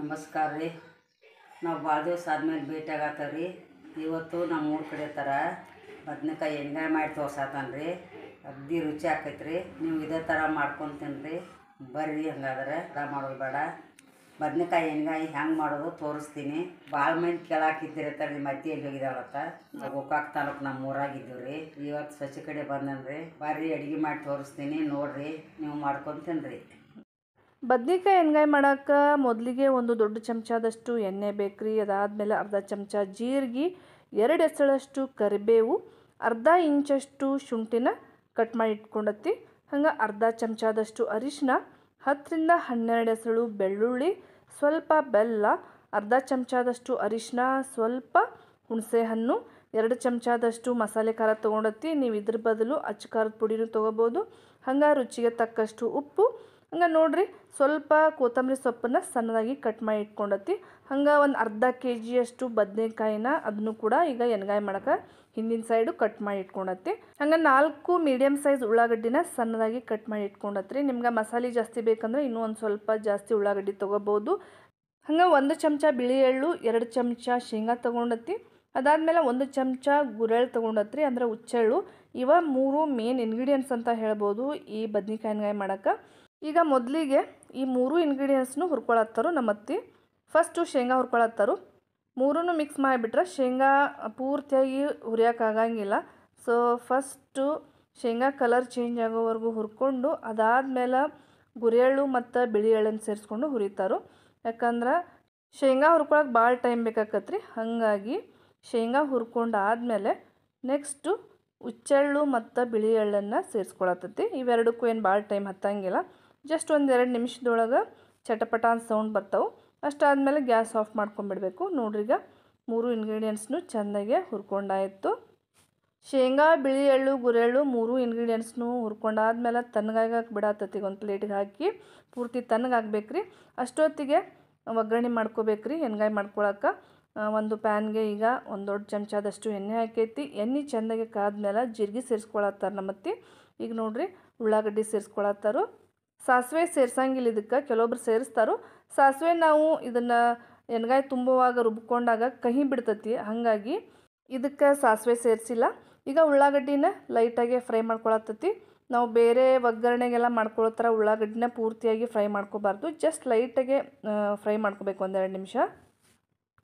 ನಮಸ್ಕಾರ ರೀ ನಾವು ಭಾಳ ದಿವಸ ಆದ್ಮೇಲೆ ಭೇಟಿಯಾಗತ್ತೆ ರೀ ಇವತ್ತು ನಮ್ಮ ಊರು ಕಡೆ ಥರ ಬದ್ನೆಕಾಯಿ ಎಣ್ಣೆ ಮಾಡಿ ತೋರ್ಸತ್ತಾನೆ ರೀ ಅಗ್ದಿ ರುಚಿ ಆಕೈತೆ ರೀ ನೀವು ಇದೇ ಥರ ಮಾಡ್ಕೊಂಡು ಬರ್ರಿ ಹಂಗಾದ್ರೆ ಥರ ಮಾಡೋದು ಬೇಡ ಬದ್ನೆಕಾಯಿ ಎಣ್ಗಾಯಿ ಹೆಂಗೆ ಮಾಡೋದು ತೋರಿಸ್ತೀನಿ ಭಾಳ ಮಂದಿ ಕೇಳಾಕಿದ್ದಿರತ್ತ ರೀ ಮತ್ತೆ ಎಲ್ಲಿ ಹೋಗಿದಾವತ್ತ ಗೋಕಾಕ್ ತಾಲೂಕು ನಮ್ಮ ಊರಾಗಿದ್ದೀವಿ ರೀ ಇವತ್ತು ಸ್ವಚ್ಛ ಕಡೆ ಬಂದನ್ರಿ ಬರ್ರಿ ಅಡುಗೆ ಮಾಡಿ ತೋರಿಸ್ತೀನಿ ನೋಡಿರಿ ನೀವು ಮಾಡ್ಕೊತೀನಿ ರೀ ಬದ್ನೆಕಾಯಿ ಎಣ್ಗಾಯಿ ಮಾಡೋಕ್ಕೆ ಮೊದಲಿಗೆ ಒಂದು ದೊಡ್ಡ ಚಮಚದಷ್ಟು ಎಣ್ಣೆ ಬೇಕ್ರಿ ಅದಾದಮೇಲೆ ಅರ್ಧ ಚಮಚ ಜೀರಿಗೆ ಎರಡು ಎಸಳಷ್ಟು ಕರಿಬೇವು ಅರ್ಧ ಇಂಚಷ್ಟು ಶುಂಠಿನ ಕಟ್ ಮಾಡಿ ಇಟ್ಕೊಂಡತ್ತಿ ಹಂಗೆ ಅರ್ಧ ಚಮಚದಷ್ಟು ಅರಿಶಿನ ಹತ್ತರಿಂದ ಹನ್ನೆರಡು ಎಸಳು ಬೆಳ್ಳುಳ್ಳಿ ಸ್ವಲ್ಪ ಬೆಲ್ಲ ಅರ್ಧ ಚಮಚದಷ್ಟು ಅರಿಶಿನ ಸ್ವಲ್ಪ ಹುಣಸೆಹಣ್ಣು ಎರಡು ಚಮಚದಷ್ಟು ಮಸಾಲೆ ಖಾರ ತೊಗೊಂಡತ್ತಿ ನೀವು ಇದ್ರ ಬದಲು ಅಚ್ಚ ಖಾರದ ಪುಡಿನೂ ತೊಗೋಬೋದು ಹಂಗೆ ರುಚಿಗೆ ತಕ್ಕಷ್ಟು ಉಪ್ಪು ಹಂಗೆ ನೋಡಿರಿ ಸ್ವಲ್ಪ ಕೊತ್ತಂಬರಿ ಸೊಪ್ಪನ್ನು ಸಣ್ಣದಾಗಿ ಕಟ್ ಮಾಡಿ ಇಟ್ಕೊಂಡತಿ ಹಂಗೆ ಒಂದು ಅರ್ಧ ಕೆ ಜಿಯಷ್ಟು ಬದನೆಕಾಯಿನ ಅದನ್ನು ಕೂಡ ಈಗ ಎಣ್ಗಾಯಿ ಮಾಡಕ್ಕೆ ಹಿಂದಿನ ಸೈಡು ಕಟ್ ಮಾಡಿ ಇಟ್ಕೊಂಡತ್ತಿ ಹಂಗೆ ನಾಲ್ಕು ಮೀಡಿಯಮ್ ಸೈಜ್ ಉಳ್ಳಾಗಡ್ಡಿನ ಸಣ್ಣದಾಗಿ ಕಟ್ ಮಾಡಿ ಇಟ್ಕೊಂಡತ್ರಿ ನಿಮ್ಗೆ ಮಸಾಲೆ ಜಾಸ್ತಿ ಬೇಕಂದ್ರೆ ಇನ್ನೂ ಒಂದು ಸ್ವಲ್ಪ ಜಾಸ್ತಿ ಉಳ್ಳಾಗಡ್ಡಿ ತೊಗೋಬೋದು ಹಂಗೆ ಒಂದು ಚಮಚ ಬಿಳಿ ಎಳ್ಳು ಎರಡು ಚಮಚ ಶೇಂಗಾ ತೊಗೊಂಡತಿ ಅದಾದಮೇಲೆ ಒಂದು ಚಮಚ ಗುರೆಳ್ಳು ತೊಗೊಂಡತ್ರಿ ಅಂದರೆ ಉಚ್ಚೆಳ್ಳು ಇವ ಮೂರು ಮೇನ್ ಇಂಗ್ರೀಡಿಯೆಂಟ್ಸ್ ಅಂತ ಹೇಳ್ಬೋದು ಈ ಬದ್ನಿಕಾಯಿನ್ಗಾಯಿ ಮಾಡೋಕ್ಕೆ ಈಗ ಮೊದಲಿಗೆ ಈ ಮೂರು ಇಂಗ್ರೀಡಿಯೆಂಟ್ಸ್ನು ಹುರ್ಕೊಳತ್ತಾರು ನಮ್ಮ ಅತ್ತಿ ಫಸ್ಟು ಶೇಂಗಾ ಹುರ್ಕೊಳತ್ತಾರು ಮೂರೂ ಮಿಕ್ಸ್ ಮಾಡಿಬಿಟ್ರೆ ಶೇಂಗಾ ಪೂರ್ತಿಯಾಗಿ ಹುರಿಯೋಕ್ಕಾಗಂಗಿಲ್ಲ ಸೊ ಫಸ್ಟು ಶೇಂಗಾ ಕಲರ್ ಚೇಂಜ್ ಆಗೋವರೆಗೂ ಹುರ್ಕೊಂಡು ಅದಾದಮೇಲೆ ಗುರಿ ಎಳ್ಳು ಮತ್ತು ಬಿಳಿ ಎಳ್ಳನ್ನು ಸೇರಿಸ್ಕೊಂಡು ಹುರಿತಾರು ಯಾಕಂದ್ರೆ ಶೇಂಗಾ ಹುರ್ಕೊಳಕ್ಕೆ ಭಾಳ ಟೈಮ್ ಬೇಕಾಕತ್ರಿ ಹಾಗಾಗಿ ಶೇಂಗಾ ಹುರ್ಕೊಂಡು ಆದಮೇಲೆ ನೆಕ್ಸ್ಟು ಹುಚ್ಚೆಳ್ಳು ಮತ್ತು ಬಿಳಿ ಎಳ್ಳನ್ನು ಸೇರಿಸ್ಕೊಳತ್ತತಿ ಇವೆರಡಕ್ಕೂ ಏನು ಭಾಳ ಟೈಮ್ ಹತ್ತಂಗಿಲ್ಲ ಜಸ್ಟ್ ಒಂದೆರಡು ನಿಮಿಷದೊಳಗೆ ಚಟಪಟ ಅಂತ ಸೌಂಡ್ ಬರ್ತಾವೆ ಅಷ್ಟಾದಮೇಲೆ ಗ್ಯಾಸ್ ಆಫ್ ಮಾಡ್ಕೊಂಬಿಡಬೇಕು ನೋಡ್ರಿ ಈಗ ಮೂರು ಇಂಗ್ರೀಡಿಯೆಂಟ್ಸ್ನು ಚೆಂದಾಗೆ ಹುರ್ಕೊಂಡಾಯಿತು ಶೇಂಗಾ ಬಿಳಿ ಎಳ್ಳು ಗುರೆಳ್ಳು ಮೂರು ಇಂಗ್ರೀಡಿಯೆಂಟ್ಸ್ನು ಹುರ್ಕೊಂಡಾದ್ಮೇಲೆ ತಣ್ಣಗಾಗಕ್ಕೆ ಬಿಡಾತತಿಗೆ ಒಂದು ಪ್ಲೇಟಿಗೆ ಹಾಕಿ ಪೂರ್ತಿ ತಣ್ಣಗಾಗಬೇಕ್ರಿ ಅಷ್ಟೊತ್ತಿಗೆ ಒಗ್ಗರಣೆ ರೀ ಎಣ್ಗಾಯಿ ಮಾಡ್ಕೊಳಕ್ಕೆ ಒಂದು ಪ್ಯಾನ್ಗೆ ಈಗ ಒಂದು ದೊಡ್ಡ ಚಮಚದಷ್ಟು ಎಣ್ಣೆ ಹಾಕೈತಿ ಎಣ್ಣೆ ಚೆಂದಾಗಿ ಕಾದ್ಮೇಲೆ ಜೀರಿಗೆ ಸೇರಿಸ್ಕೊಳತ್ತಾರ ನಮ್ಮತ್ತಿ ಈಗ ನೋಡ್ರಿ ಉಳ್ಳಾಗಡ್ಡಿ ಸೇರಿಸ್ಕೊಳತ್ತಾರು ಸಾಸಿವೆ ಸೇರ್ಸಂಗಿಲ್ಲ ಇದಕ್ಕೆ ಕೆಲವೊಬ್ರು ಸೇರಿಸ್ತಾರೋ ಸಾಸಿವೆ ನಾವು ಇದನ್ನು ಎಣ್ಗಾಯಿ ತುಂಬುವಾಗ ರುಬ್ಕೊಂಡಾಗ ಕಹಿ ಬಿಡ್ತತಿ ಹಾಗಾಗಿ ಇದಕ್ಕೆ ಸಾಸಿವೆ ಸೇರಿಸಿಲ್ಲ ಈಗ ಉಳ್ಳಾಗಡ್ಡಿನ ಲೈಟಾಗಿ ಫ್ರೈ ಮಾಡ್ಕೊಳತ್ತತಿ ನಾವು ಬೇರೆ ಒಗ್ಗರಣೆಗೆಲ್ಲ ಮಾಡ್ಕೊಳ್ಳೋ ಥರ ಉಳ್ಳಾಗಡ್ಡಿನ ಪೂರ್ತಿಯಾಗಿ ಫ್ರೈ ಮಾಡ್ಕೋಬಾರ್ದು ಜಸ್ಟ್ ಲೈಟಾಗೆ ಫ್ರೈ ಮಾಡ್ಕೋಬೇಕು ಒಂದೆರಡು ನಿಮಿಷ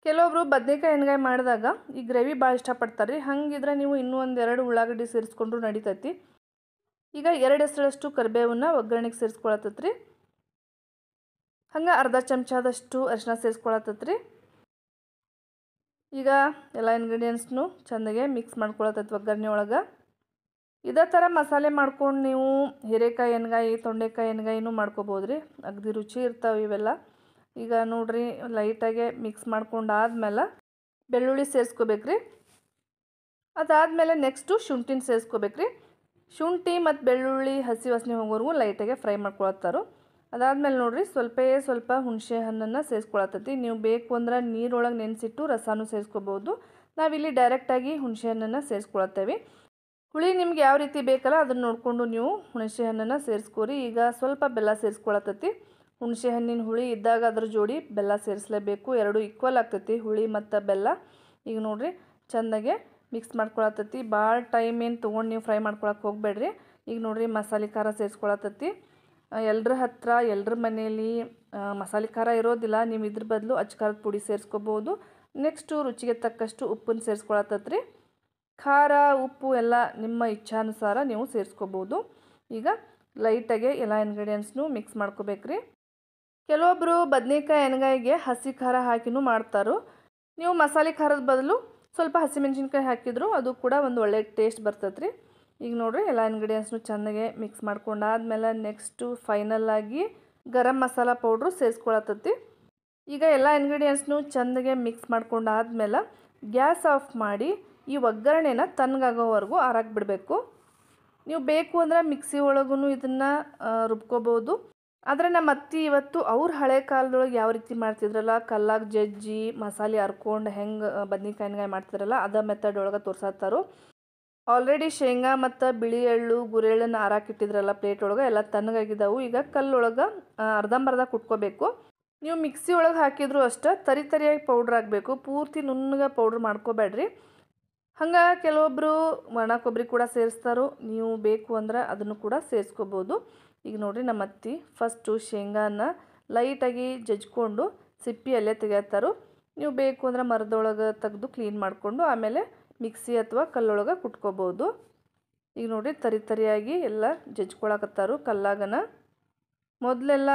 ಕೆಲವೊಬ್ರು ಬದನೇಕಾಯಿ ಎಣ್ಗಾಯಿ ಮಾಡಿದಾಗ ಈ ಗ್ರೇವಿ ಭಾಳ ಇಷ್ಟಪಡ್ತಾರೆ ರೀ ಹಾಗಿದ್ರೆ ನೀವು ಇನ್ನೂ ಒಂದೆರಡು ಉಳ್ಳಾಗಡ್ಡಿ ಸೇರಿಸ್ಕೊಂಡ್ರು ನಡಿತೈತಿ ಈಗ ಎರಡು ಹೆಸರಷ್ಟು ಕರಿಬೇವನ್ನ ಒಗ್ಗರಣೆಗೆ ಸೇರಿಸ್ಕೊಳತ್ತತ್ರಿ ಹಂಗೆ ಅರ್ಧ ಚಮಚದಷ್ಟು ಅರಿಶಿನ ಸೇರಿಸ್ಕೊಳತ್ತತ್ರಿ ಈಗ ಎಲ್ಲ ಇಂಗ್ರೀಡಿಯೆಂಟ್ಸ್ನು ಚೆಂದಾಗೆ ಮಿಕ್ಸ್ ಮಾಡ್ಕೊಳತ್ತೈತಿ ಒಗ್ಗರಣೆ ಒಳಗೆ ಇದೇ ಥರ ಮಸಾಲೆ ಮಾಡ್ಕೊಂಡು ನೀವು ಹೀರೆಕಾಯಿ ಎಣ್ಗಾಯಿ ತೊಂಡೆಕಾಯಿ ಎಣ್ಗಾಯಿನೂ ಮಾಡ್ಕೊಬೋದು ರೀ ಅಗದಿ ರುಚಿ ಇರ್ತಾವೆ ಇವೆಲ್ಲ ಈಗ ನೋಡಿರಿ ಲೈಟಾಗೆ ಮಿಕ್ಸ್ ಮಾಡ್ಕೊಂಡಾದ್ಮೇಲೆ ಬೆಳ್ಳುಳ್ಳಿ ಸೇರಿಸ್ಕೋಬೇಕ್ರಿ ಅದಾದಮೇಲೆ ನೆಕ್ಸ್ಟು ಶುಂಠಿನ ಸೇರಿಸ್ಕೋಬೇಕ್ರಿ ಶುಂಠಿ ಮತ್ತು ಬೆಳ್ಳುಳ್ಳಿ ಹಸಿ ವಾಸನೆ ಹೋಗೋರ್ಗು ಲೈಟಾಗೆ ಫ್ರೈ ಮಾಡ್ಕೊಳತ್ತಾರು ಅದಾದಮೇಲೆ ನೋಡಿರಿ ಸ್ವಲ್ಪೇ ಸ್ವಲ್ಪ ಹುಣಸೆ ಹಣ್ಣನ್ನು ಸೇರಿಸ್ಕೊಳತ್ತೈತಿ ನೀವು ಬೇಕು ಅಂದ್ರೆ ನೀರೊಳಗೆ ನೆನೆಸಿಟ್ಟು ರಸನೂ ಸೇರಿಸ್ಕೋಬೋದು ನಾವಿಲ್ಲಿ ಡೈರೆಕ್ಟಾಗಿ ಹುಣಸೆ ಹಣ್ಣನ್ನು ಸೇರಿಸ್ಕೊಳತ್ತೇವೆ ಹುಳಿ ನಿಮ್ಗೆ ಯಾವ ರೀತಿ ಬೇಕಲ್ಲ ಅದನ್ನು ನೋಡಿಕೊಂಡು ನೀವು ಹುಣಸೆ ಹಣ್ಣನ್ನು ಸೇರಿಸ್ಕೊರಿ ಈಗ ಸ್ವಲ್ಪ ಬೆಲ್ಲ ಸೇರಿಸ್ಕೊಳತ್ತೈತಿ ಹುಣಸೆ ಹಣ್ಣಿನ ಹುಳಿ ಇದ್ದಾಗ ಅದ್ರ ಜೋಡಿ ಬೆಲ್ಲ ಸೇರಿಸಲೇಬೇಕು ಎರಡು ಈಕ್ವಲ್ ಆಗ್ತೈತಿ ಹುಳಿ ಮತ್ತು ಬೆಲ್ಲ ಈಗ ನೋಡಿರಿ ಚೆಂದಾಗೆ ಮಿಕ್ಸ್ ಮಾಡ್ಕೊಳತ್ತತಿ ಭಾಳ ಟೈಮ್ ಏನು ತೊಗೊಂಡು ನೀವು ಫ್ರೈ ಮಾಡ್ಕೊಳಕ್ಕೆ ಹೋಗಬೇಡ್ರಿ ಈಗ ನೋಡಿರಿ ಮಸಾಲೆ ಖಾರ ಸೇರಿಸ್ಕೊಳತ್ತತಿ ಎಲ್ಲರ ಹತ್ರ ಎಲ್ಲರ ಮನೇಲಿ ಮಸಾಲೆ ಖಾರ ಇರೋದಿಲ್ಲ ನೀವು ಇದ್ರ ಬದಲು ಖಾರದ ಪುಡಿ ಸೇರಿಸ್ಕೋಬೋದು ನೆಕ್ಸ್ಟು ರುಚಿಗೆ ತಕ್ಕಷ್ಟು ಉಪ್ಪನ್ನು ಸೇರಿಸ್ಕೊಳತ್ತತ್ರಿ ಖಾರ ಉಪ್ಪು ಎಲ್ಲ ನಿಮ್ಮ ಇಚ್ಛಾನುಸಾರ ನೀವು ಸೇರಿಸ್ಕೋಬೋದು ಈಗ ಲೈಟಾಗೆ ಎಲ್ಲ ಇಂಗ್ರೀಡಿಯೆಂಟ್ಸ್ನು ಮಿಕ್ಸ್ ಮಾಡ್ಕೋಬೇಕ್ರಿ ಕೆಲವೊಬ್ಬರು ಬದನೇಕಾಯಿ ಎಣ್ಗಾಯಿಗೆ ಹಸಿ ಖಾರ ಹಾಕಿನೂ ಮಾಡ್ತಾರೋ ನೀವು ಮಸಾಲೆ ಖಾರದ ಬದಲು ಸ್ವಲ್ಪ ಹಸಿಮೆಣ್ಸಿನ್ಕಾಯಿ ಹಾಕಿದ್ರು ಅದು ಕೂಡ ಒಂದು ಒಳ್ಳೆ ಟೇಸ್ಟ್ ಬರ್ತೈತೆ ಈಗ ನೋಡಿರಿ ಎಲ್ಲ ಇಂಗ್ರೀಡಿಯೆಂಟ್ಸ್ನು ಚೆನ್ನಾಗೆ ಮಿಕ್ಸ್ ಮಾಡ್ಕೊಂಡಾದ್ಮೇಲೆ ನೆಕ್ಸ್ಟು ಫೈನಲ್ ಆಗಿ ಗರಂ ಮಸಾಲ ಪೌಡ್ರು ಸೇರಿಸ್ಕೊಳತ್ತೈತಿ ಈಗ ಎಲ್ಲ ಇಂಗ್ರೀಡಿಯೆಂಟ್ಸ್ನು ಚೆಂದಗೆ ಮಿಕ್ಸ್ ಮಾಡ್ಕೊಂಡಾದ್ಮೇಲೆ ಗ್ಯಾಸ್ ಆಫ್ ಮಾಡಿ ಈ ಒಗ್ಗರಣೆನ ತಣ್ಣಗಾಗೋವರೆಗೂ ಆರಾಕ್ ನೀವು ಬೇಕು ಅಂದರೆ ಮಿಕ್ಸಿ ಒಳಗೂ ಇದನ್ನು ರುಬ್ಕೋಬೋದು ಆದರೆ ನಮ್ಮ ಅತ್ತಿ ಇವತ್ತು ಅವ್ರ ಹಳೆ ಕಾಲದೊಳಗೆ ಯಾವ ರೀತಿ ಮಾಡ್ತಿದ್ರಲ್ಲ ಕಲ್ಲಾಗ ಜಜ್ಜಿ ಮಸಾಲೆ ಹರ್ಕೊಂಡು ಹೆಂಗೆ ಬದ್ನಿಕಾಯಿನ್ಗಾಯಿ ಮಾಡ್ತಿದ್ರಲ್ಲ ಅದ ಮೆಥಡ್ ಒಳಗೆ ತೋರ್ಸತ್ತಾರು ಆಲ್ರೆಡಿ ಶೇಂಗಾ ಮತ್ತು ಬಿಳಿ ಎಳ್ಳು ಗುರೆಳ್ಳನ್ನ ಆರಾಕಿಟ್ಟಿದ್ರಲ್ಲ ಪ್ಲೇಟ್ ಒಳಗೆ ಎಲ್ಲ ತಣ್ಣಗಾಗಿದ್ದಾವೆ ಈಗ ಕಲ್ಲೊಳಗೆ ಅರ್ಧಂಬರ್ಧ ಕುಟ್ಕೋಬೇಕು ನೀವು ಮಿಕ್ಸಿ ಒಳಗೆ ಹಾಕಿದ್ರು ಅಷ್ಟೇ ತರಿ ತರಿಯಾಗಿ ಪೌಡ್ರ್ ಹಾಕಬೇಕು ಪೂರ್ತಿ ನುಣ್ಣಗೆ ಪೌಡ್ರ್ ಮಾಡ್ಕೋಬೇಡ್ರಿ ಹಂಗೆ ಕೆಲವೊಬ್ಬರು ಒಣ ಕೊಬ್ಬರಿ ಕೂಡ ಸೇರಿಸ್ತಾರೋ ನೀವು ಬೇಕು ಅಂದ್ರೆ ಅದನ್ನು ಕೂಡ ಸೇರಿಸ್ಕೋಬೋದು ಈಗ ನೋಡಿರಿ ನಮ್ಮ ಅತ್ತಿ ಫಸ್ಟು ಶೇಂಗಾನ ಲೈಟಾಗಿ ಜಜ್ಕೊಂಡು ಅಲ್ಲೇ ತೆಗೆಯತ್ತಾರು ನೀವು ಬೇಕು ಅಂದ್ರೆ ಮರದೊಳಗೆ ತೆಗೆದು ಕ್ಲೀನ್ ಮಾಡಿಕೊಂಡು ಆಮೇಲೆ ಮಿಕ್ಸಿ ಅಥವಾ ಕಲ್ಲೊಳಗೆ ಕುಟ್ಕೋಬೋದು ಈಗ ನೋಡಿ ತರಿ ತರಿಯಾಗಿ ಎಲ್ಲ ಜಜ್ಕೊಳಕತ್ತಾರು ಕಲ್ಲಾಗನ ಮೊದಲೆಲ್ಲ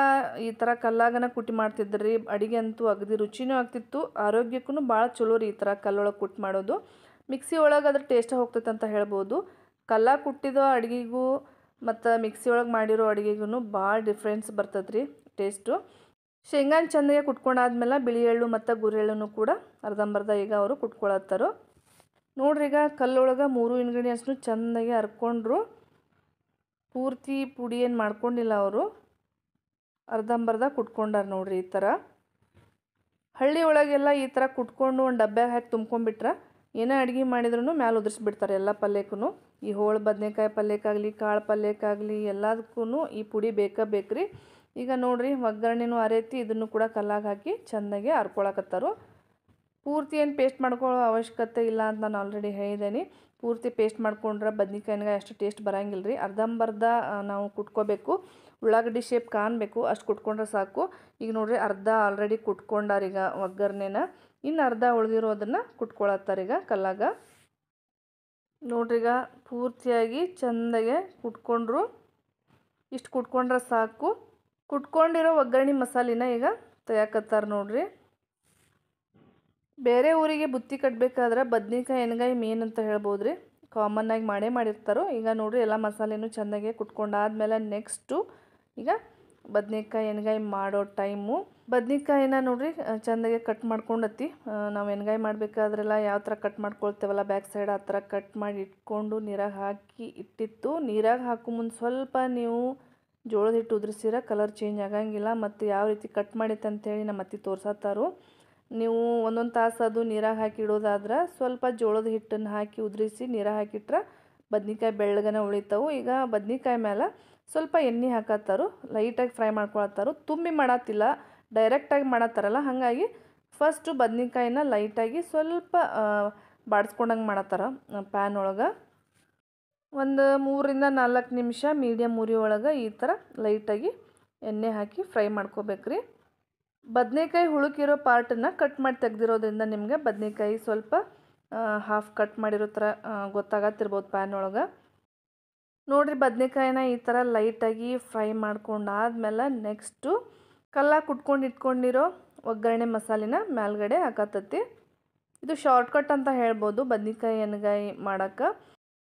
ಈ ಥರ ಕಲ್ಲಾಗನ ಕುಟ್ಟಿ ಮಾಡ್ತಿದ್ರಿ ಅಡುಗೆ ಅಂತೂ ಅಗದಿ ರುಚಿನೂ ಆಗ್ತಿತ್ತು ಆರೋಗ್ಯಕ್ಕೂ ಭಾಳ ಚಲೋ ರೀ ಈ ಥರ ಕಲ್ಲೊಳಗೆ ಕುಟ್ಟಿ ಮಾಡೋದು ಮಿಕ್ಸಿ ಒಳಗೆ ಅದ್ರ ಟೇಸ್ಟ್ ಹೋಗ್ತೈತೆ ಅಂತ ಹೇಳ್ಬೋದು ಕಲ್ಲ ಕುಟ್ಟಿದ ಅಡುಗೆಗೂ ಮತ್ತು ಮಿಕ್ಸಿ ಒಳಗೆ ಮಾಡಿರೋ ಅಡುಗೆಗೂ ಭಾಳ ಡಿಫ್ರೆನ್ಸ್ ಬರ್ತದೆ ರೀ ಟೇಸ್ಟು ಶೇಂಗಾನ ಚೆಂದಗೆ ಕುಟ್ಕೊಂಡಾದ್ಮೇಲೆ ಬಿಳಿ ಎಳ್ಳು ಮತ್ತು ಗುರಿ ಕೂಡ ಅರ್ಧಂಬರ್ಧ ಈಗ ಅವರು ಕುಟ್ಕೊಳತ್ತಾರೋ ನೋಡ್ರಿ ಈಗ ಕಲ್ಲೊಳಗೆ ಮೂರು ಇಂಗ್ರೀಡಿಯೆಂಟ್ಸ್ನು ಚೆಂದಾಗಿ ಹರ್ಕೊಂಡ್ರು ಪೂರ್ತಿ ಪುಡಿ ಏನು ಮಾಡ್ಕೊಂಡಿಲ್ಲ ಅವರು ಅರ್ಧಂಬರ್ಧ ಕುಟ್ಕೊಂಡಾರ ನೋಡ್ರಿ ಈ ಥರ ಹಳ್ಳಿ ಒಳಗೆಲ್ಲ ಈ ಥರ ಕುಟ್ಕೊಂಡು ಒಂದು ಡಬ್ಬ್ಯಾಗ ಹಾಕಿ ತುಂಬ್ಕೊಂಡ್ಬಿಟ್ರೆ ಏನೇ ಅಡುಗೆ ಮಾಡಿದ್ರೂ ಮ್ಯಾಲೆ ಉದುರಿಸ್ಬಿಡ್ತಾರೆ ಎಲ್ಲ ಪಲ್ಯಕ್ಕೂ ಈ ಹೋಳು ಬದನೆಕಾಯಿ ಪಲ್ಯಕ್ಕಾಗಲಿ ಕಾಳು ಪಲ್ಯಕ್ಕಾಗಲಿ ಎಲ್ಲದಕ್ಕೂ ಈ ಪುಡಿ ಬೇಕೇ ಬೇಕು ರೀ ಈಗ ನೋಡಿರಿ ಒಗ್ಗರಣೆನೂ ಅರೆತಿ ಇದನ್ನು ಕೂಡ ಕಲ್ಲಾಗಿ ಹಾಕಿ ಚೆನ್ನಾಗಿ ಹರ್ಕೊಳಕತ್ತಾರು ಪೂರ್ತಿ ಏನು ಪೇಸ್ಟ್ ಮಾಡ್ಕೊಳ್ಳೋ ಅವಶ್ಯಕತೆ ಇಲ್ಲ ಅಂತ ನಾನು ಆಲ್ರೆಡಿ ಹೇಳಿದ್ದೀನಿ ಪೂರ್ತಿ ಪೇಸ್ಟ್ ಮಾಡ್ಕೊಂಡ್ರೆ ಬದ್ನಿಕಾಯಿನಾಗ ಅಷ್ಟು ಟೇಸ್ಟ್ ಬರೋಂಗಿಲ್ಲ ರೀ ಅರ್ಧಂಬರ್ಧ ನಾವು ಕುಟ್ಕೋಬೇಕು ಉಳ್ಳಾಗಡ್ಡಿ ಶೇಪ್ ಕಾಣಬೇಕು ಅಷ್ಟು ಕುಟ್ಕೊಂಡ್ರೆ ಸಾಕು ಈಗ ನೋಡಿರಿ ಅರ್ಧ ಆಲ್ರೆಡಿ ಕುಟ್ಕೊಂಡಾರೀಗ ಒಗ್ಗರಣೆನ ಇನ್ನು ಅರ್ಧ ಉಳಿದಿರೋದನ್ನು ಕುಟ್ಕೊಳತ್ತಾರೀಗ ಕಲ್ಲಾಗ ಈಗ ಪೂರ್ತಿಯಾಗಿ ಚೆಂದಗೆ ಕುಟ್ಕೊಂಡ್ರು ಇಷ್ಟು ಕುಟ್ಕೊಂಡ್ರೆ ಸಾಕು ಕುಟ್ಕೊಂಡಿರೋ ಒಗ್ಗರಣೆ ಮಸಾಲಿನ ಈಗ ತೆಯಾಕತ್ತಾರೆ ನೋಡ್ರಿ ಬೇರೆ ಊರಿಗೆ ಬುತ್ತಿ ಕಟ್ಟಬೇಕಾದ್ರೆ ಬದ್ನಿಕಾಯಿ ಎಣ್ಗಾಯಿ ಮೇನ್ ಅಂತ ಹೇಳ್ಬೋದು ರೀ ಕಾಮನ್ನಾಗಿ ಮಾಡೇ ಮಾಡಿರ್ತಾರೋ ಈಗ ನೋಡ್ರಿ ಎಲ್ಲ ಮಸಾಲೆನೂ ಚೆಂದಾಗೆ ಕುಟ್ಕೊಂಡಾದ್ಮೇಲೆ ನೆಕ್ಸ್ಟು ಈಗ ಬದ್ನೆಕಾಯಿ ಎಣ್ಗಾಯಿ ಮಾಡೋ ಟೈಮು ಬದ್ನಿಕಾಯಿನ ನೋಡ್ರಿ ಚೆಂದಾಗೆ ಕಟ್ ಮಾಡ್ಕೊಂಡತ್ತಿ ನಾವು ಎಣ್ಗಾಯಿ ಮಾಡಬೇಕಾದ್ರೆಲ್ಲ ಯಾವ ಥರ ಕಟ್ ಮಾಡ್ಕೊಳ್ತೇವಲ್ಲ ಬ್ಯಾಕ್ ಸೈಡ್ ಆ ಥರ ಕಟ್ ಮಾಡಿ ಇಟ್ಕೊಂಡು ನೀರಾಗಿ ಹಾಕಿ ಇಟ್ಟಿತ್ತು ನೀರಾಗಿ ಹಾಕೋ ಮುಂದೆ ಸ್ವಲ್ಪ ನೀವು ಜೋಳದ ಹಿಟ್ಟು ಉದುರಿಸಿರ ಕಲರ್ ಚೇಂಜ್ ಆಗಂಗಿಲ್ಲ ಮತ್ತು ಯಾವ ರೀತಿ ಕಟ್ ಮಾಡಿತ್ತು ಅಂತೇಳಿ ನಮ್ಮ ಅತ್ತಿ ತೋರ್ಸತ್ತಾರು ನೀವು ಒಂದೊಂದು ತಾಸು ಅದು ನೀರಾಗಿ ಹಾಕಿ ಇಡೋದಾದ್ರೆ ಸ್ವಲ್ಪ ಜೋಳದ ಹಿಟ್ಟನ್ನು ಹಾಕಿ ಉದುರಿಸಿ ನೀರಾಗ ಹಾಕಿಟ್ರೆ ಬದ್ನಿಕಾಯಿ ಬೆಳ್ಳಗನೆ ಉಳಿತಾವು ಈಗ ಬದ್ನಿಕಾಯಿ ಮೇಲೆ ಸ್ವಲ್ಪ ಎಣ್ಣೆ ಹಾಕತ್ತಾರು ಲೈಟಾಗಿ ಫ್ರೈ ಮಾಡ್ಕೊಳತ್ತಾರು ತುಂಬಿ ಮಾಡತ್ತಿಲ್ಲ ಡೈರೆಕ್ಟಾಗಿ ಮಾಡತ್ತಾರಲ್ಲ ಹಾಗಾಗಿ ಫಸ್ಟು ಬದ್ನಿಕಾಯಿನ ಲೈಟಾಗಿ ಸ್ವಲ್ಪ ಬಾಡಿಸ್ಕೊಂಡಂಗೆ ಮಾಡತ್ತಾರ ಪ್ಯಾನ್ ಒಳಗೆ ಒಂದು ಮೂರಿಂದ ನಾಲ್ಕು ನಿಮಿಷ ಮೀಡಿಯಮ್ ಉರಿ ಒಳಗೆ ಈ ಥರ ಲೈಟಾಗಿ ಎಣ್ಣೆ ಹಾಕಿ ಫ್ರೈ ಮಾಡ್ಕೋಬೇಕ್ರಿ ಬದನೆಕಾಯಿ ಹುಳುಕಿರೋ ಪಾರ್ಟನ್ನು ಕಟ್ ಮಾಡಿ ತೆಗೆದಿರೋದ್ರಿಂದ ನಿಮಗೆ ಬದನೆಕಾಯಿ ಸ್ವಲ್ಪ ಹಾಫ್ ಕಟ್ ಮಾಡಿರೋ ಥರ ಗೊತ್ತಾಗತ್ತಿರ್ಬೋದು ಪ್ಯಾನ್ ಒಳಗೆ ನೋಡಿರಿ ಬದನೆಕಾಯಿನ ಈ ಥರ ಲೈಟಾಗಿ ಫ್ರೈ ಮಾಡ್ಕೊಂಡಾದ್ಮೇಲೆ ನೆಕ್ಸ್ಟು ಕಲ್ಲಾಗಿ ಕುಟ್ಕೊಂಡು ಇಟ್ಕೊಂಡಿರೋ ಒಗ್ಗರಣೆ ಮಸಾಲೆನ ಮೇಲ್ಗಡೆ ಹಾಕತ್ತತಿ ಇದು ಶಾರ್ಟ್ಕಟ್ ಅಂತ ಹೇಳ್ಬೋದು ಬದ್ನಿಕಾಯಿ ಎಣ್ಗಾಯಿ ಮಾಡೋಕ್ಕೆ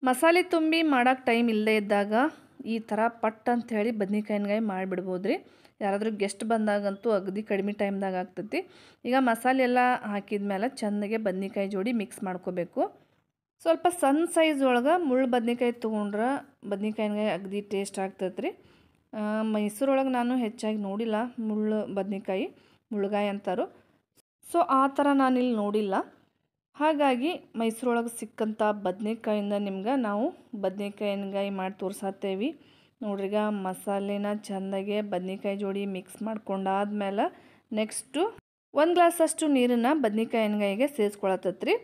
ಮಸಾಲೆ ತುಂಬಿ ಮಾಡೋಕೆ ಟೈಮ್ ಇಲ್ಲದೇ ಇದ್ದಾಗ ಈ ಥರ ಪಟ್ ಅಂತ ಹೇಳಿ ಬದ್ನಿಕಾಯಿ ಎಣ್ಗಾಯಿ ಮಾಡಿಬಿಡ್ಬೋದು ರೀ ಯಾರಾದರೂ ಗೆಸ್ಟ್ ಬಂದಾಗಂತೂ ಅಗದಿ ಕಡಿಮೆ ಟೈಮ್ದಾಗ ಆಗ್ತತಿ ಈಗ ಮಸಾಲೆ ಎಲ್ಲ ಹಾಕಿದ ಮೇಲೆ ಚೆನ್ನಾಗೆ ಬದ್ನಿಕಾಯಿ ಜೋಡಿ ಮಿಕ್ಸ್ ಮಾಡ್ಕೋಬೇಕು ಸ್ವಲ್ಪ ಸಣ್ಣ ಸೈಜ್ ಒಳಗೆ ಮುಳ್ಳು ಬದ್ನಿಕಾಯಿ ತೊಗೊಂಡ್ರೆ ಬದ್ನೆಕಾಯಿ ಅಗದಿ ಟೇಸ್ಟ್ ಆಗ್ತೈತೆ ರೀ ಮೈಸೂರೊಳಗೆ ನಾನು ಹೆಚ್ಚಾಗಿ ನೋಡಿಲ್ಲ ಮುಳ್ಳು ಬದನೆಕಾಯಿ ಮುಳ್ಳಗಾಯಿ ಅಂತಾರು ಸೊ ಆ ಥರ ನಾನಿಲ್ಲಿ ನೋಡಿಲ್ಲ ಹಾಗಾಗಿ ಮೈಸೂರೊಳಗೆ ಸಿಕ್ಕಂಥ ಬದನೆಕಾಯಿಂದ ನಿಮ್ಗೆ ನಾವು ಬದನೆಕಾಯಿ ಎಣ್ಗಾಯಿ ಮಾಡಿ ತೋರ್ಸತ್ತೇವಿ ನೋಡ್ರಿಗ ಮಸಾಲೆನ ಚೆಂದಾಗೆ ಬದನೆಕಾಯಿ ಜೋಡಿ ಮಿಕ್ಸ್ ಮಾಡ್ಕೊಂಡಾದ್ಮೇಲೆ ನೆಕ್ಸ್ಟು ಒಂದು ಗ್ಲಾಸಷ್ಟು ನೀರನ್ನು ಬದನೆಕಾಯಿ ಎಣ್ಗಾಯಿಗೆ ಸೇರಿಸ್ಕೊಳತ್ತತ್ರಿ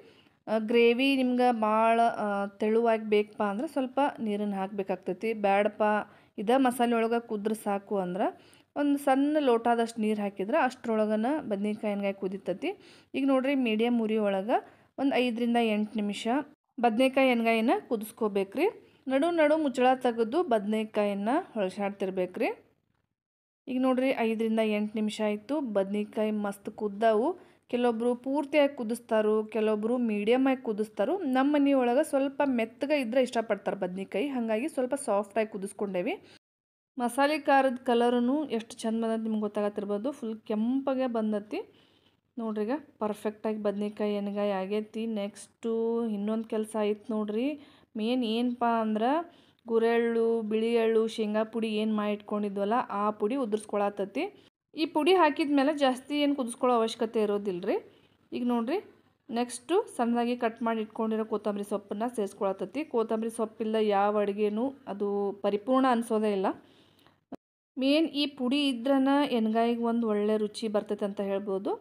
ಗ್ರೇವಿ ನಿಮ್ಗೆ ಭಾಳ ತೆಳುವಾಗಿ ಬೇಕಪ್ಪ ಅಂದ್ರೆ ಸ್ವಲ್ಪ ನೀರನ್ನು ಹಾಕಬೇಕಾಗ್ತೈತಿ ಬ್ಯಾಡಪ್ಪ ಇದೇ ಮಸಾಲೆ ಒಳಗೆ ಕುದ್ರೆ ಸಾಕು ಅಂದ್ರೆ ಒಂದು ಸಣ್ಣ ಲೋಟಾದಷ್ಟು ನೀರು ಹಾಕಿದ್ರೆ ಅಷ್ಟರೊಳಗನ ಬದ್ನೆಕಾಯಿ ಎಣ್ಗಾಯಿ ಕುದಿತತಿ ಈಗ ನೋಡ್ರಿ ಮೀಡಿಯಮ್ ಉರಿ ಒಳಗೆ ಒಂದು ಐದರಿಂದ ಎಂಟು ನಿಮಿಷ ಬದನೆಕಾಯಿ ಎಣ್ಗಾಯಿನ ಕುದಿಸ್ಕೋಬೇಕ್ರಿ ನಡು ನಡು ಮುಚ್ಚಳ ತೆಗೆದು ಬದನೆಕಾಯಿನ ಹೊಳಸಾಡ್ತಿರ್ಬೇಕ್ರಿ ಈಗ ನೋಡ್ರಿ ಐದರಿಂದ ಎಂಟು ನಿಮಿಷ ಆಯಿತು ಬದನೆಕಾಯಿ ಮಸ್ತ್ ಕುದ್ದವು ಕೆಲವೊಬ್ಬರು ಪೂರ್ತಿಯಾಗಿ ಕುದಿಸ್ತಾರೋ ಕೆಲವೊಬ್ಬರು ಮೀಡಿಯಮಾಗಿ ಕುದಿಸ್ತಾರೋ ನಮ್ಮ ಮನೆಯೊಳಗೆ ಸ್ವಲ್ಪ ಮೆತ್ತಗೆ ಇದ್ರೆ ಇಷ್ಟಪಡ್ತಾರೆ ಬದ್ನಿಕಾಯಿ ಹಾಗಾಗಿ ಸ್ವಲ್ಪ ಸಾಫ್ಟಾಗಿ ಕುದಿಸ್ಕೊಂಡೇವಿ ಮಸಾಲೆ ಖಾರದ ಕಲರೂ ಎಷ್ಟು ಚಂದ ಬಂದೈತೆ ನಿಮ್ಗೆ ಗೊತ್ತಾಗತ್ತಿರ್ಬೋದು ಫುಲ್ ಕೆಂಪಗೆ ಬಂದತಿ ನೋಡ್ರಿ ಈಗ ಪರ್ಫೆಕ್ಟಾಗಿ ಬದ್ನೆಕಾಯಿ ಎಣ್ಗಾಯಿ ಆಗೈತಿ ನೆಕ್ಸ್ಟು ಇನ್ನೊಂದು ಕೆಲಸ ಆಯ್ತು ನೋಡ್ರಿ ಮೇನ್ ಏನಪ್ಪ ಅಂದ್ರೆ ಗುರೆಳ್ಳು ಬಿಳಿ ಎಳ್ಳು ಶೇಂಗಾ ಪುಡಿ ಏನು ಮಾಡಿ ಇಟ್ಕೊಂಡಿದ್ವಲ್ಲ ಆ ಪುಡಿ ಉದುರ್ಸ್ಕೊಳತ್ತತಿ ಈ ಪುಡಿ ಹಾಕಿದ ಮೇಲೆ ಜಾಸ್ತಿ ಏನು ಕುದಿಸ್ಕೊಳ್ಳೋ ಅವಶ್ಯಕತೆ ಇರೋದಿಲ್ಲ ರೀ ಈಗ ನೋಡಿರಿ ನೆಕ್ಸ್ಟು ಸಣ್ಣದಾಗಿ ಕಟ್ ಮಾಡಿ ಇಟ್ಕೊಂಡಿರೋ ಕೊತ್ತಂಬರಿ ಸೊಪ್ಪನ್ನು ಸೇರಿಸ್ಕೊಳತ್ತೈತಿ ಕೊತ್ತಂಬರಿ ಸೊಪ್ಪಿಲ್ಲ ಯಾವ ಅಡುಗೆನೂ ಅದು ಪರಿಪೂರ್ಣ ಅನಿಸೋದೇ ಇಲ್ಲ ಮೇನ್ ಈ ಪುಡಿ ಇದ್ರನ ಎಣ್ಗಾಯಿಗೆ ಒಂದು ಒಳ್ಳೆ ರುಚಿ ಬರ್ತೈತೆ ಅಂತ ಹೇಳ್ಬೋದು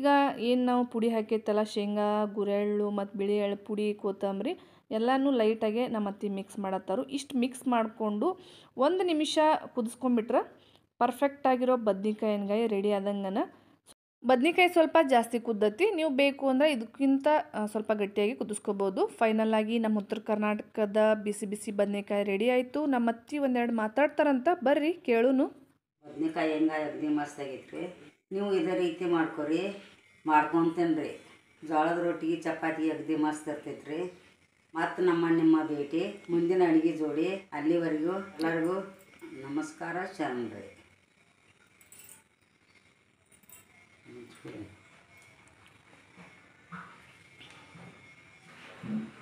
ಈಗ ಏನು ನಾವು ಪುಡಿ ಹಾಕೈತಲ್ಲ ಶೇಂಗಾ ಗುರೆಳ್ಳು ಮತ್ತು ಬಿಳಿ ಎಳ್ಳು ಪುಡಿ ಕೊತ್ತಂಬರಿ ಎಲ್ಲನೂ ಲೈಟಾಗೆ ನಮ್ಮ ಮಿಕ್ಸ್ ಮಾಡತ್ತಾರು ಇಷ್ಟು ಮಿಕ್ಸ್ ಮಾಡಿಕೊಂಡು ಒಂದು ನಿಮಿಷ ಕುದಿಸ್ಕೊಂಡ್ಬಿಟ್ರೆ ಪರ್ಫೆಕ್ಟ್ ಆಗಿರೋ ಬದ್ನಿಕಾಯಿ ಎಣ್ಗಾಯಿ ರೆಡಿ ಆದಂಗನ ಬದ್ನಿಕಾಯಿ ಸ್ವಲ್ಪ ಜಾಸ್ತಿ ಕುದ್ದತಿ ನೀವು ಬೇಕು ಅಂದರೆ ಇದಕ್ಕಿಂತ ಸ್ವಲ್ಪ ಗಟ್ಟಿಯಾಗಿ ಕುದಿಸ್ಕೋಬೋದು ಫೈನಲ್ ಆಗಿ ನಮ್ಮ ಉತ್ತರ ಕರ್ನಾಟಕದ ಬಿಸಿ ಬಿಸಿ ಬದ್ನೇಕಾಯಿ ರೆಡಿ ಆಯಿತು ನಮ್ಮ ಅತ್ತಿ ಒಂದೆರಡು ಮಾತಾಡ್ತಾರಂತ ಬರ್ರಿ ಕೇಳುನು ಬದ್ನೆಕಾಯಿ ಹೆಂಗಾಯಿ ಅಗ್ದಿ ಆಗಿತ್ತು ನೀವು ಇದೇ ರೀತಿ ಮಾಡ್ಕೊರಿ ಮಾಡ್ಕೊತೇನೆ ರೀ ಜೋಳದ ರೊಟ್ಟಿ ಚಪಾತಿ ಅಗ್ದಿ ಮಸ್ತ್ ಇರ್ತೈತ್ರಿ ಮತ್ತು ನಮ್ಮ ನಿಮ್ಮ ಭೇಟಿ ಮುಂದಿನ ಅಡುಗೆ ಜೋಡಿ ಅಲ್ಲಿವರೆಗೂ ಎಲ್ಲರಿಗೂ ನಮಸ್ಕಾರ ಶರಣ್ರಿ 음.